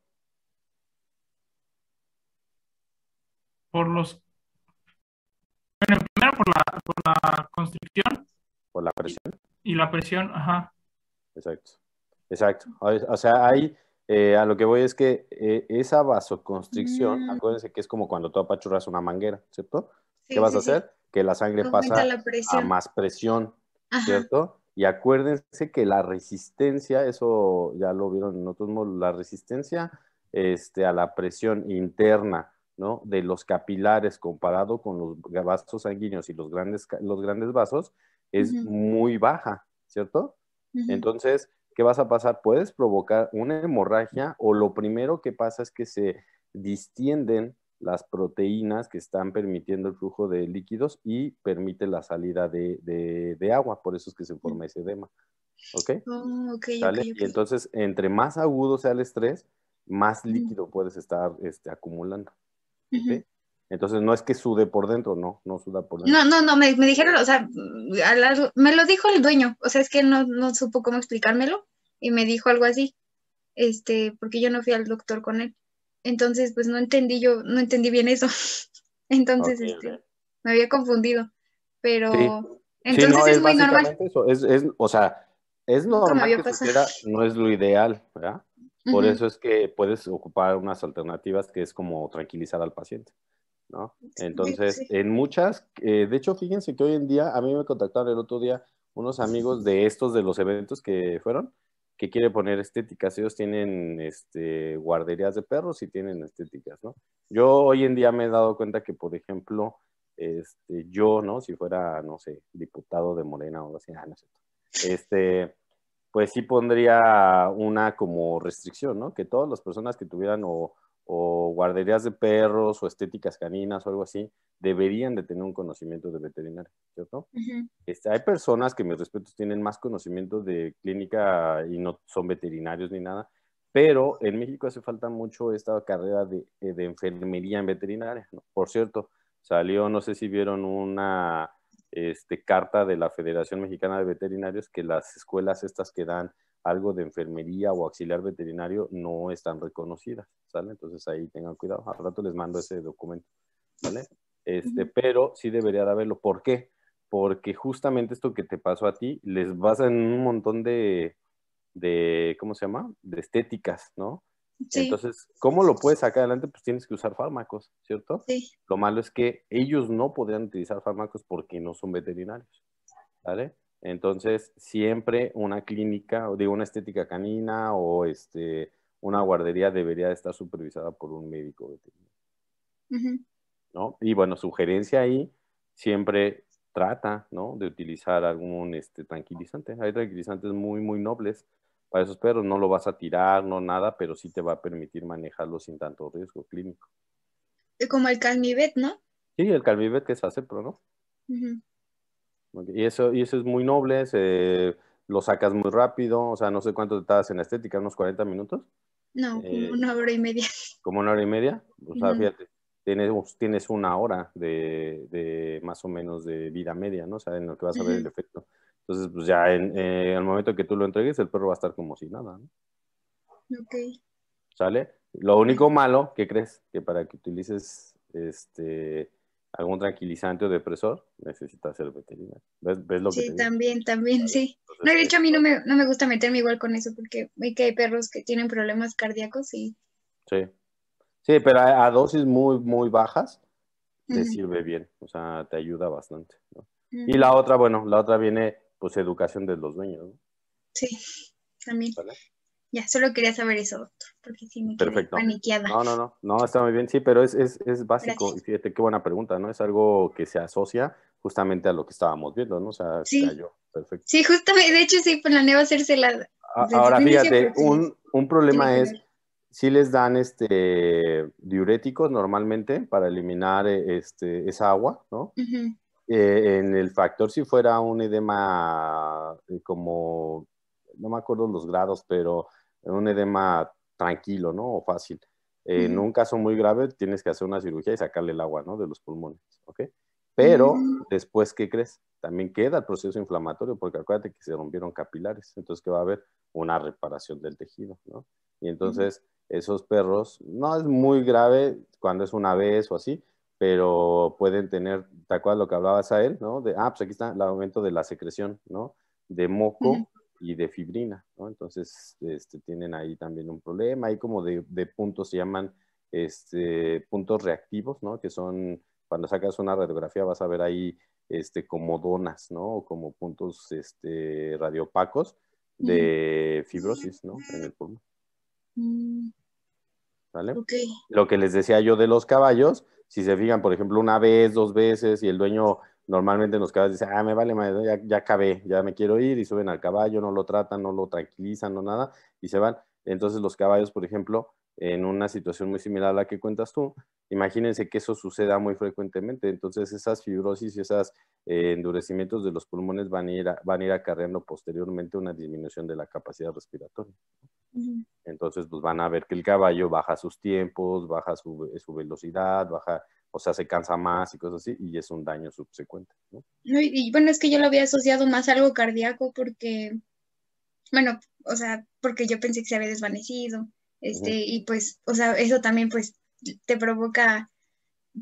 Por los... Bueno, primero por la, por la constricción. Por la presión. y la presión, ajá. Exacto, exacto. O sea, hay eh, a lo que voy es que eh, esa vasoconstricción, mm. acuérdense que es como cuando tú apachurras una manguera, ¿cierto? ¿Qué vas a hacer? Que la sangre pasa a más presión, ¿cierto? Y acuérdense que la resistencia, eso ya lo vieron en otros modos, la resistencia este, a la presión interna, ¿no? De los capilares comparado con los vasos sanguíneos y los grandes, los grandes vasos es muy baja, ¿cierto? Entonces, ¿qué vas a pasar? Puedes provocar una hemorragia o lo primero que pasa es que se distienden las proteínas que están permitiendo el flujo de líquidos y permite la salida de, agua, por eso es que se mm. forma ese edema. Oh, ¿Ok? Y entonces, entre más agudo sea el estrés, más líquido puedes estar este, acumulando. Entonces no es que sude por dentro, no, no suda por dentro. No, no, no, me, dijeron, o sea, me lo dijo el dueño, o sea, es que no, no supo cómo explicármelo y me dijo algo así, este, porque yo no fui al doctor con él. Entonces, pues no entendí yo, no entendí bien eso. Entonces, este, me había confundido, pero entonces es, muy normal. Es, o sea, es normal que no es lo ideal, ¿verdad? Por eso es que puedes ocupar unas alternativas que es como tranquilizar al paciente. ¿no? Entonces, en muchas, eh, de hecho, fíjense que hoy en día, a mí me contactaron el otro día unos amigos de estos, de los eventos que fueron, que quiere poner estéticas. Ellos tienen este, guarderías de perros y tienen estéticas, ¿no? Yo hoy en día me he dado cuenta que, por ejemplo, este, yo, ¿no? Si fuera, no sé, diputado de Morena o algo así, ah, este, pues sí pondría una como restricción, ¿no? Que todas las personas que tuvieran o o guarderías de perros o estéticas caninas o algo así, deberían de tener un conocimiento de veterinario, ¿cierto? Este, hay personas que, mis respetos, tienen más conocimiento de clínica y no son veterinarios ni nada, pero en México hace falta mucho esta carrera de, eh, enfermería en veterinaria. Por cierto, salió, no sé si vieron una este, carta de la Federación Mexicana de Veterinarios que las escuelas estas que dan algo de enfermería o auxiliar veterinario no están reconocidas, ¿sale? Entonces ahí tengan cuidado. Al rato les mando ese documento, ¿vale? Este, pero sí debería de haberlo. ¿Por qué? Porque justamente esto que te pasó a ti les basa en un montón de, de ¿cómo se llama? De estéticas, ¿no? Sí. Entonces, ¿cómo lo puedes sacar adelante? Pues tienes que usar fármacos, ¿cierto? Sí. Lo malo es que ellos no podrían utilizar fármacos porque no son veterinarios, ¿vale? Entonces, siempre una clínica, o digo, una estética canina o este, una guardería debería estar supervisada por un médico veterinario. Y bueno, sugerencia ahí, siempre trata, ¿no? De utilizar algún este, tranquilizante. Hay tranquilizantes muy, muy nobles para esos perros. No lo vas a tirar, no nada, pero sí te va a permitir manejarlo sin tanto riesgo clínico. Como el Calmivet, ¿no? Sí, el Calmivet que es pero ¿no? Y, eso, y eso es muy noble, lo sacas muy rápido, o sea, no sé cuánto te tardas en estética, unos 40 minutos. No, como eh, una hora y media. ¿Como una hora y media? O sea, fíjate, tienes, una hora de, más o menos de vida media, ¿no? O sea, en lo que vas a ver el efecto. Entonces, pues ya en, el eh, momento que tú lo entregues, el perro va a estar como si nada, ¿no? Ok. ¿Sale? Lo único malo, ¿qué crees? Que para que utilices este algún tranquilizante o depresor, necesita ser veterinario. ¿Ves, ves lo sí, también, también, sí. no, de eh, hecho a mí pues no me, gusta meterme igual con eso porque hay que hay perros que tienen problemas cardíacos y... Sí, sí, pero a, dosis muy, muy bajas te sirve bien, o sea, te ayuda bastante. Y la otra, bueno, la otra viene pues educación de los dueños. ¿no? Sí, también. Ya, solo quería saber eso, doctor, porque sí me quedé Perfecto. No, no, no, no, está muy bien, sí, pero es, básico. fíjate qué buena pregunta, ¿no? Es algo que se asocia justamente a lo que estábamos viendo, ¿no? O sea, sí. Perfecto. Sí, justamente, de hecho sí hacerse pues, la... Ahora, fíjate, un, problema es si les dan este diuréticos normalmente para eliminar eh, este, esa agua, ¿no? Eh, en el factor si fuera un edema eh, como, no me acuerdo los grados, pero un edema tranquilo, ¿no? O fácil. Eh, en un caso muy grave tienes que hacer una cirugía y sacarle el agua, ¿no? De los pulmones, ¿ok? Pero después, ¿qué crees? También queda el proceso inflamatorio, porque acuérdate que se rompieron capilares, entonces que va a haber una reparación del tejido, ¿no? Y entonces esos perros, no es muy grave cuando es una vez o así, pero pueden tener, ¿te acuerdas lo que hablabas a él, no? De, ah, pues aquí está el aumento de la secreción, ¿no? De moco y de fibrina, ¿no? Entonces, este, tienen ahí también un problema. Hay como de, puntos, se llaman este, puntos reactivos, ¿no? Que son, cuando sacas una radiografía vas a ver ahí este, como donas, ¿no? O como puntos este, radiopacos de fibrosis, ¿no? En el pulmón. Mm. ¿Vale? Lo que les decía yo de los caballos, si se fijan, por ejemplo, una vez, dos veces, y el dueño normalmente los caballos dicen, ah, me vale, ya, acabé, ya me quiero ir, y suben al caballo, no lo tratan, no lo tranquilizan, no nada, y se van. Entonces los caballos, por ejemplo, en una situación muy similar a la que cuentas tú, imagínense que eso suceda muy frecuentemente, entonces esas fibrosis y esos eh, endurecimientos de los pulmones van a, ir van a ir acarreando posteriormente una disminución de la capacidad respiratoria. Entonces, pues van a ver que el caballo baja sus tiempos, baja su, eh, su velocidad, baja o sea, se cansa más y cosas así, y es un daño subsecuente. ¿no? Y, bueno, es que yo lo había asociado más a algo cardíaco porque, bueno, o sea, porque yo pensé que se había desvanecido, este, y pues, o sea, eso también pues te provoca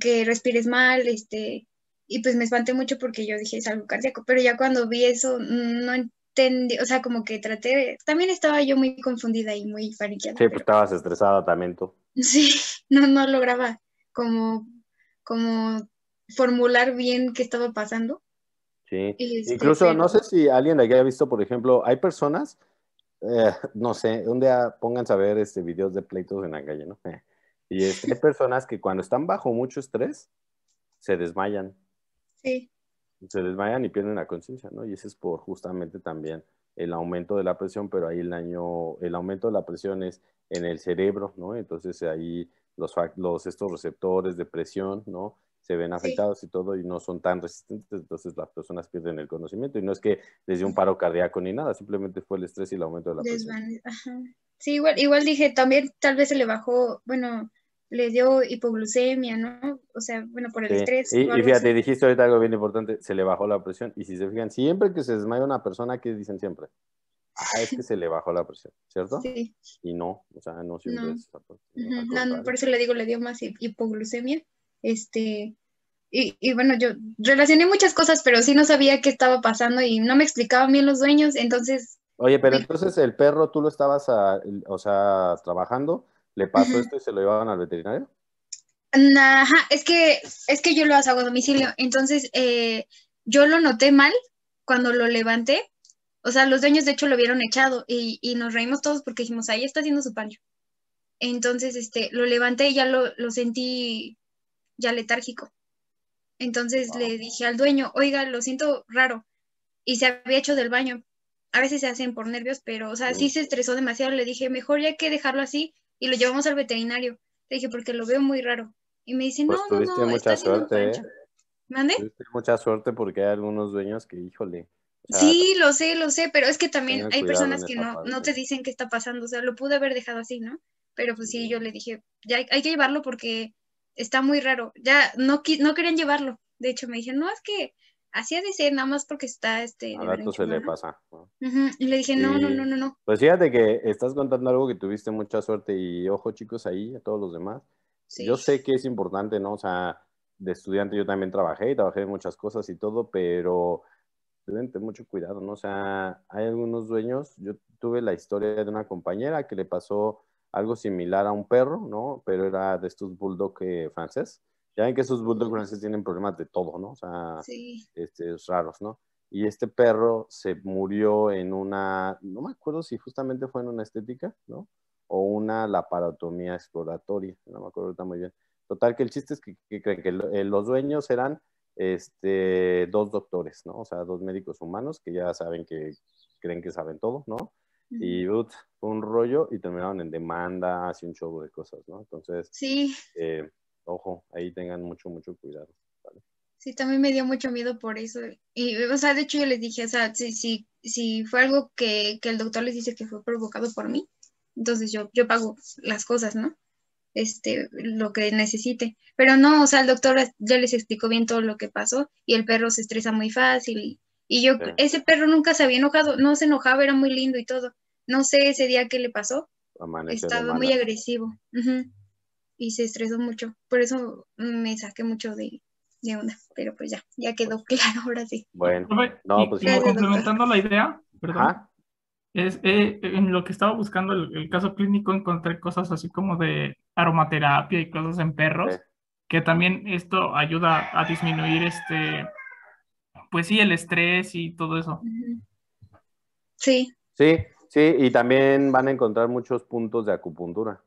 que respires mal, este, y pues me espanté mucho porque yo dije es algo cardíaco, pero ya cuando vi eso no entendí, o sea, como que traté, también estaba yo muy confundida y muy faniqueada. Sí, pues estabas estresada también tú. Sí, no, no lograba como como formular bien qué estaba pasando. Sí. Este, incluso no sé si alguien haya visto, por ejemplo, hay personas, eh, no sé, un día pónganse a ver este, videos de pleitos en la calle, ¿no? y este, hay personas que cuando están bajo mucho estrés, se desmayan. Sí. Se desmayan y pierden la conciencia, ¿no? Y eso es por justamente también el aumento de la presión, pero ahí el daño, el aumento de la presión es en el cerebro, ¿no? Entonces ahí los, estos receptores de presión, ¿no? Se ven afectados y todo y no son tan resistentes, entonces las personas pierden el conocimiento y no es que desde un paro cardíaco ni nada, simplemente fue el estrés y el aumento de la presión. Sí, igual, igual dije, también tal vez se le bajó, bueno, le dio hipoglucemia, ¿no? O sea, bueno, por el estrés. Y, fíjate, dijiste ahorita algo bien importante, se le bajó la presión. Y si se fijan, siempre que se desmaya una persona, ¿qué dicen siempre? ah, es que se le bajó la presión, ¿cierto? Sí. Y no, o sea, no siempre no. es no, por eso le digo, le dio más hipoglucemia. Este, y, bueno, yo relacioné muchas cosas, pero sí no sabía qué estaba pasando y no me explicaban bien los dueños, entonces... Oye, pero entonces el perro tú lo estabas, o sea, trabajando, le pasó esto y se lo llevaban al veterinario. Ajá, es que, es que yo lo hago a domicilio, entonces eh, yo lo noté mal cuando lo levanté, o sea, los dueños de hecho lo vieron echado y, nos reímos todos porque dijimos, ahí está haciendo su palio. Entonces, este, lo levanté y ya lo, sentí ya letárgico. Entonces le dije al dueño, oiga, lo siento raro. Y se había hecho del baño. A veces se hacen por nervios, pero, o sea, sí se estresó demasiado. Le dije, mejor ya hay que dejarlo así y lo llevamos al veterinario. Le dije, porque lo veo muy raro. Y me dice, pues no, no, no, mucha suerte, eh. ¿Mande? Tuviste mucha suerte porque hay algunos dueños que, híjole, sí, lo sé, lo sé, pero es que también hay personas que no, no te dicen qué está pasando, o sea, lo pude haber dejado así, ¿no? Pero pues sí, yo le dije, ya hay, que llevarlo porque está muy raro, ya no, no querían llevarlo, de hecho me dijeron, no, es que así de ser, nada más porque está este... A rato se le pasa. Y le dije, no, no, no, no, no. Pues fíjate que estás contando algo que tuviste mucha suerte y ojo chicos ahí, a todos los demás. Yo sé que es importante, ¿no? O sea, de estudiante yo también trabajé y trabajé en muchas cosas y todo, pero mucho cuidado, ¿no? O sea, hay algunos dueños, yo tuve la historia de una compañera que le pasó algo similar a un perro, ¿no? Pero era de estos bulldog franceses. Eh, francés. Ya ven que esos bulldog franceses tienen problemas de todo, ¿no? O sea, este, es raro, raros, ¿no? Y este perro se murió en una, no me acuerdo si justamente fue en una estética, ¿no? O una laparotomía exploratoria, no me acuerdo está muy bien. Total, que el chiste es que, que creen que eh, los dueños eran este, dos doctores, ¿no? O sea, dos médicos humanos que ya saben que creen que saben todo, ¿no? Y fue un rollo y terminaron en demanda, así un show de cosas, ¿no? Entonces, sí. Eh, ojo, ahí tengan mucho, mucho cuidado. Sí, también me dio mucho miedo por eso. Y, o sea, de hecho yo les dije, o sea, si, si fue algo que, que el doctor les dice que fue provocado por mí, entonces yo, yo pago las cosas, ¿no? este, lo que necesite. Pero no, o sea, el doctor ya les explicó bien todo lo que pasó y el perro se estresa muy fácil. Y, yo, ese perro nunca se había enojado, no se enojaba, era muy lindo y todo. No sé ese día qué le pasó. Estaba muy agresivo y se estresó mucho. Por eso me saqué mucho de, onda, pero pues ya, ya quedó pues claro ahora sí. Bueno, no, pues, complementando la idea, perdón. Es, eh, en lo que estaba buscando el, caso clínico encontré cosas así como de aromaterapia y cosas en perros, que también esto ayuda a disminuir este, pues sí, el estrés y todo eso. Sí. Sí, sí, y también van a encontrar muchos puntos de acupuntura.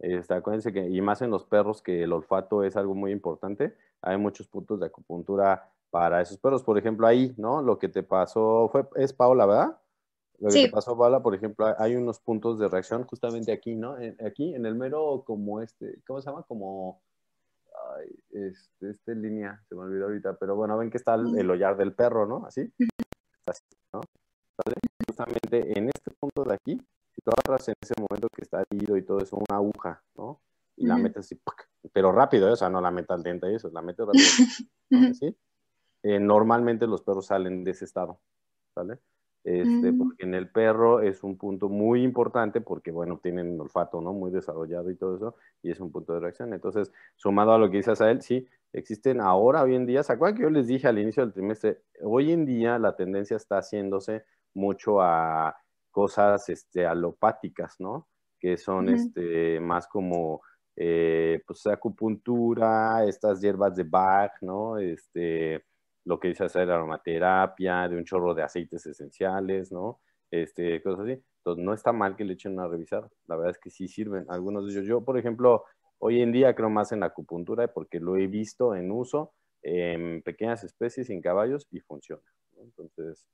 Este, acuérdense que, y más en los perros, que el olfato es algo muy importante. Hay muchos puntos de acupuntura para esos perros. Por ejemplo, ahí, ¿no? Lo que te pasó fue, es Paola, ¿verdad? Lo que te pasó, Bala, por ejemplo, hay unos puntos de reacción justamente aquí, ¿no? aquí, en el mero, como este, ¿cómo se llama? Como, ay, este, este, línea, se me olvidó ahorita, pero bueno, ven que está el, el del perro, ¿no? Así, así, ¿no? Justamente en este punto de aquí, si tú agarras en ese momento que está herido y todo eso, una aguja, ¿no? Y la metes así, pero rápido, ¿eh? o sea, no la metas diente y eso, la metes rápido, eh, normalmente los perros salen de ese estado, ¿sale? este, mm. porque en el perro es un punto muy importante porque, bueno, tienen un olfato, ¿no? Muy desarrollado y todo eso, y es un punto de reacción. Entonces, sumado a lo que dices a él, sí, existen ahora, hoy en día, ¿se acuerdan que yo les dije al inicio del trimestre? Hoy en día la tendencia está haciéndose mucho a cosas este, alopáticas, ¿no? Que son este, más como, eh, pues, acupuntura, estas hierbas de Bach, ¿no? Este, lo que dice hacer aromaterapia, de un chorro de aceites esenciales, ¿no? Este, cosas así. Entonces, no está mal que le echen a revisar. La verdad es que sí sirven algunos de ellos. Yo, por ejemplo, hoy en día creo más en acupuntura porque lo he visto en uso en pequeñas especies, en caballos y funciona. Entonces,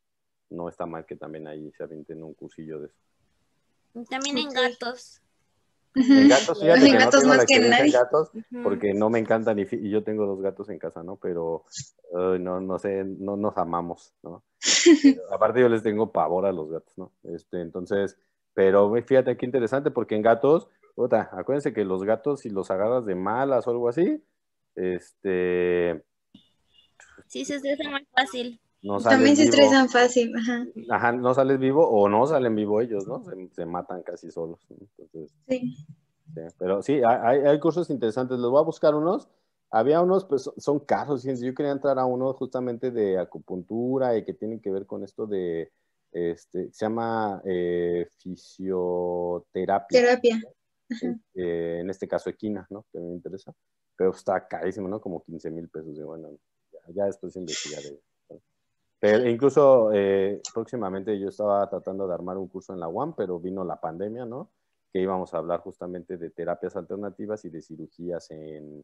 no está mal que también ahí se avienten un cursillo de eso. También en gatos. En gatos, fíjate que no tengo la gatos porque no me encantan y, yo tengo dos gatos en casa, ¿no? Pero no, no sé, no nos amamos, ¿no? Aparte yo les tengo pavor a los gatos, ¿no? Este, entonces, pero fíjate qué interesante porque en gatos, puta, acuérdense que los gatos si los agarras de malas o algo así, este... Sí, se hace muy fácil. También se estresan fácil, ajá. no sales vivo o no salen vivo ellos, ¿no? Se, matan casi solos. Entonces, sí. Pero sí, hay, hay, cursos interesantes. Les voy a buscar unos. Había unos, pues son casos, yo quería entrar a uno justamente de acupuntura y que tienen que ver con esto de, este, se llama eh, fisioterapia. Terapia. Eh, en este caso equina, ¿no? Que me interesa. Pero está carísimo, ¿no? Como 15 mil pesos. de bueno, ya, ya después investigaré. E incluso eh, próximamente yo estaba tratando de armar un curso en la UAM, pero vino la pandemia, ¿no? Que íbamos a hablar justamente de terapias alternativas y de cirugías en,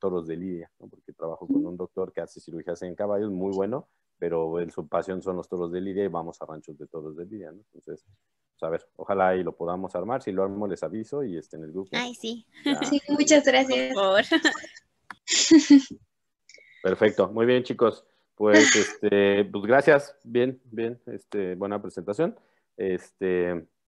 toros de lidia, ¿no? porque trabajo con un doctor que hace cirugías en caballos, muy bueno, pero el, su pasión son los toros de lidia y vamos a ranchos de toros de lidia, ¿no? Entonces, pues, a ver, ojalá y lo podamos armar, si lo armo les aviso y esté en el grupo. Ay, sí. Sí, muchas gracias. Por favor. Perfecto, muy bien chicos. Pues, este, pues gracias, bien, bien, este, buena presentación. Este,